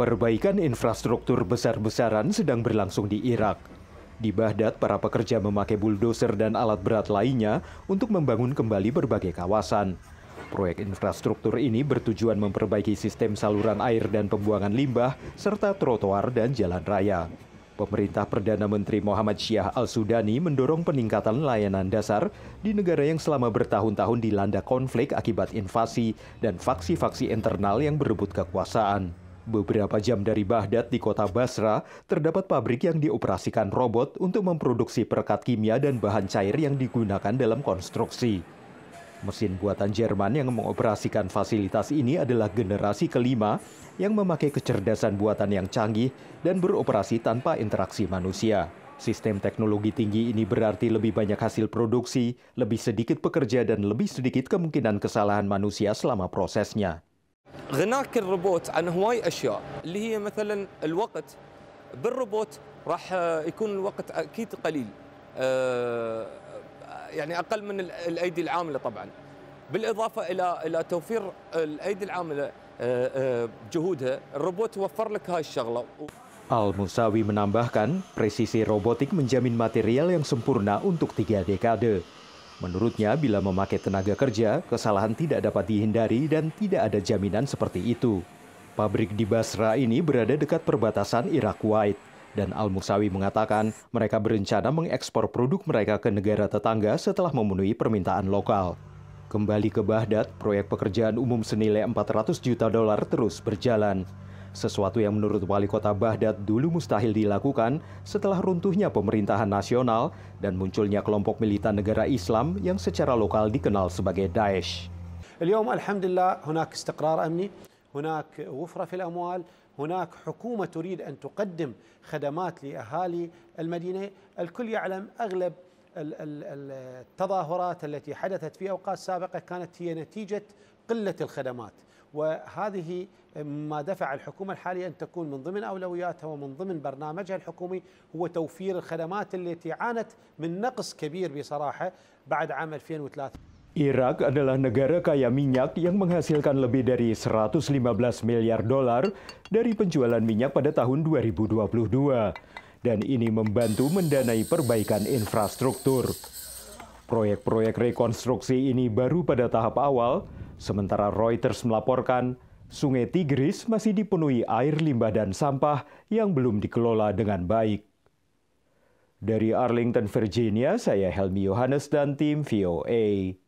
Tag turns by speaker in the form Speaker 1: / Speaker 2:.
Speaker 1: Perbaikan infrastruktur besar-besaran sedang berlangsung di Irak. Di Baghdad, para pekerja memakai bulldozer dan alat berat lainnya untuk membangun kembali berbagai kawasan. Proyek infrastruktur ini bertujuan memperbaiki sistem saluran air dan pembuangan limbah, serta trotoar dan jalan raya. Pemerintah Perdana Menteri Muhammad Syiah Al-Sudani mendorong peningkatan layanan dasar di negara yang selama bertahun-tahun dilanda konflik akibat invasi dan faksi-faksi internal yang berebut kekuasaan. Beberapa jam dari Baghdad di kota Basra, terdapat pabrik yang dioperasikan robot untuk memproduksi perekat kimia dan bahan cair yang digunakan dalam konstruksi. Mesin buatan Jerman yang mengoperasikan fasilitas ini adalah generasi kelima yang memakai kecerdasan buatan yang canggih dan beroperasi tanpa interaksi manusia. Sistem teknologi tinggi ini berarti lebih banyak hasil produksi, lebih sedikit pekerja, dan lebih sedikit kemungkinan kesalahan manusia selama prosesnya.
Speaker 2: غناك الروبوت عن هواي اشياء اللي هي مثلا الوقت بالروبوت راح يكون الوقت اكيد قليل آه، يعني اقل من الايدي العامله طبعا بالاضافه الى الى توفير الايدي العامله آه، آه، جهودها الروبوت وفر لك هاي الشغله
Speaker 1: Al Musawi menambahkan, presisi robotik menjamin material yang sempurna untuk tiga dekade. Menurutnya, bila memakai tenaga kerja, kesalahan tidak dapat dihindari dan tidak ada jaminan seperti itu. Pabrik di Basra ini berada dekat perbatasan Irak-Kuwait, dan Al-Musawi mengatakan mereka berencana mengekspor produk mereka ke negara tetangga setelah memenuhi permintaan lokal. Kembali ke Baghdad, proyek pekerjaan umum senilai 400 juta dolar terus berjalan. Sesuatu yang menurut Wali Kota Baghdad dulu mustahil dilakukan setelah runtuhnya pemerintahan nasional dan munculnya kelompok militan negara Islam yang secara lokal dikenal sebagai Daesh.
Speaker 3: اليوم الحمد لله هناك استقرار امني، هناك وفره في الاموال، هناك حكومه تريد ان تقدم خدمات لاهالي المدينه، الكل يعلم اغلب التظاهرات التي حدثت في اوقات سابقه كانت هي نتيجه قله الخدمات. وهذه ما دفع الحكومة الحالية أن تكون من ضمن أولوياتها ومن ضمن برنامجها الحكومي هو توفير الخدمات التي عانت من نقص كبير بصراحة بعد عام 2003
Speaker 1: Irak adalah negara kaya minyak yang menghasilkan lebih dari 115 miliar dolar dari penjualan minyak pada tahun 2022 dan ini membantu mendanai perbaikan infrastruktur. Proyek-proyek rekonstruksi ini baru pada tahap awal Sementara Reuters melaporkan, Sungai Tigris masih dipenuhi air limbah dan sampah yang belum dikelola dengan baik. Dari Arlington, Virginia, saya Helmi Yohanes dan tim VOA.